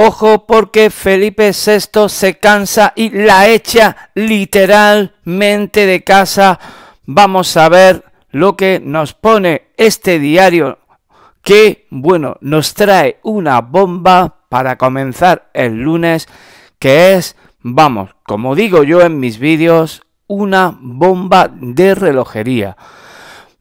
Ojo porque Felipe VI se cansa y la echa literalmente de casa. Vamos a ver lo que nos pone este diario que, bueno, nos trae una bomba para comenzar el lunes, que es, vamos, como digo yo en mis vídeos, una bomba de relojería.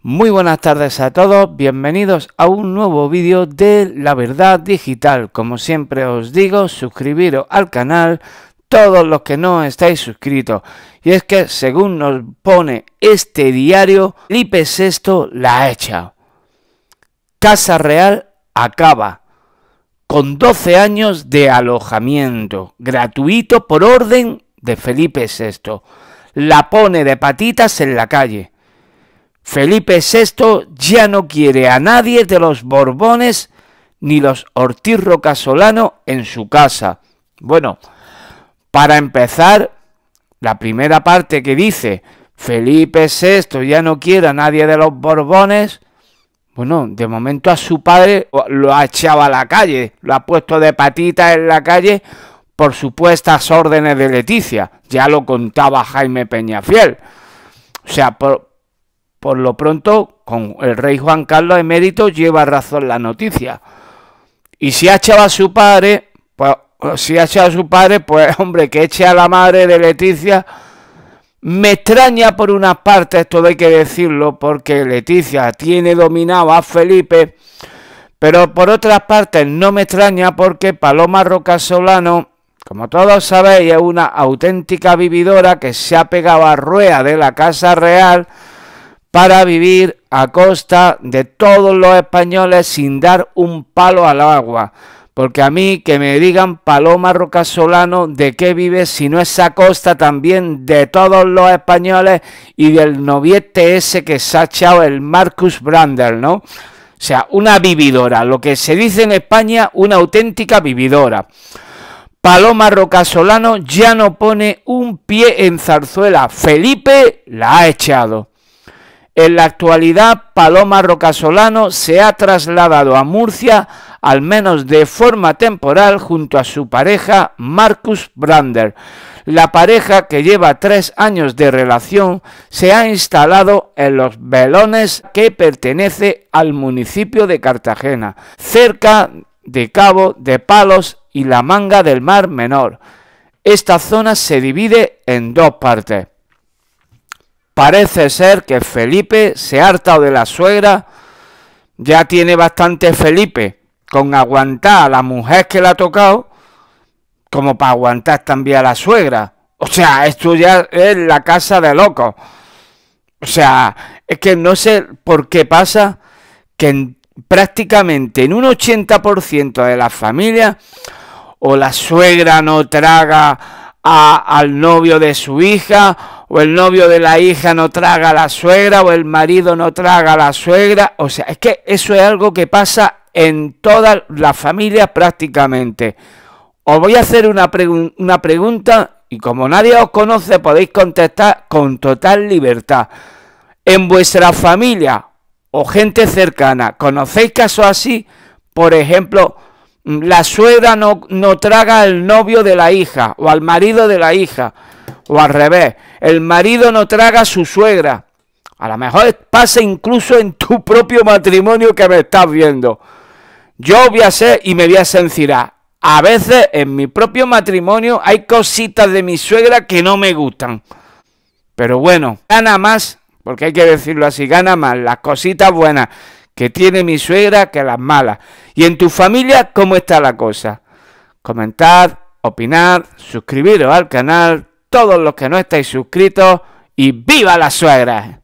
Muy buenas tardes a todos, bienvenidos a un nuevo vídeo de La Verdad Digital. Como siempre os digo, suscribiros al canal todos los que no estáis suscritos. Y es que según nos pone este diario, Felipe VI la ha Casa Real acaba con 12 años de alojamiento gratuito por orden de Felipe VI. La pone de patitas en la calle. Felipe VI ya no quiere a nadie de los Borbones ni los Ortiz Rocasolano en su casa. Bueno, para empezar, la primera parte que dice Felipe VI ya no quiere a nadie de los Borbones, bueno, de momento a su padre lo ha echado a la calle, lo ha puesto de patita en la calle por supuestas órdenes de Leticia, ya lo contaba Jaime Peñafiel. O sea, por, por lo pronto, con el rey Juan Carlos emérito lleva razón la noticia. Y si ha echado a su padre, pues si ha a su padre, pues hombre, que eche a la madre de Leticia. Me extraña por una parte, esto hay que decirlo, porque Leticia tiene dominado a Felipe, pero por otras partes no me extraña porque Paloma Rocasolano, como todos sabéis, es una auténtica vividora que se ha pegado a rueda de la Casa Real para vivir a costa de todos los españoles sin dar un palo al agua. Porque a mí que me digan Paloma Rocasolano de qué vive si no es a costa también de todos los españoles y del noviete ese que se ha echado el Marcus Brander, ¿no? O sea, una vividora, lo que se dice en España, una auténtica vividora. Paloma Rocasolano ya no pone un pie en zarzuela, Felipe la ha echado. En la actualidad, Paloma Rocasolano se ha trasladado a Murcia, al menos de forma temporal, junto a su pareja Marcus Brander. La pareja, que lleva tres años de relación, se ha instalado en los Velones, que pertenece al municipio de Cartagena, cerca de Cabo de Palos y la Manga del Mar Menor. Esta zona se divide en dos partes. Parece ser que Felipe se ha hartado de la suegra, ya tiene bastante Felipe con aguantar a la mujer que le ha tocado, como para aguantar también a la suegra. O sea, esto ya es la casa de locos. O sea, es que no sé por qué pasa que prácticamente en un 80% de las familias o la suegra no traga al novio de su hija o el novio de la hija no traga a la suegra, o el marido no traga a la suegra. O sea, es que eso es algo que pasa en todas las familias prácticamente. Os voy a hacer una, pregunta y como nadie os conoce podéis contestar con total libertad. En vuestra familia o gente cercana, ¿conocéis casos así? Por ejemplo, la suegra no, no traga al novio de la hija o al marido de la hija o al revés el marido no traga a su suegra. A lo mejor pasa incluso en tu propio matrimonio que me estás viendo. Yo voy a ser y me voy a sentir. A veces en mi propio matrimonio hay cositas de mi suegra que no me gustan. Pero bueno, gana más, porque hay que decirlo así, gana más las cositas buenas que tiene mi suegra que las malas. Y en tu familia, ¿cómo está la cosa? Comentad, opinad, suscribiros al canal, todos los que no estáis suscritos y viva la suegra.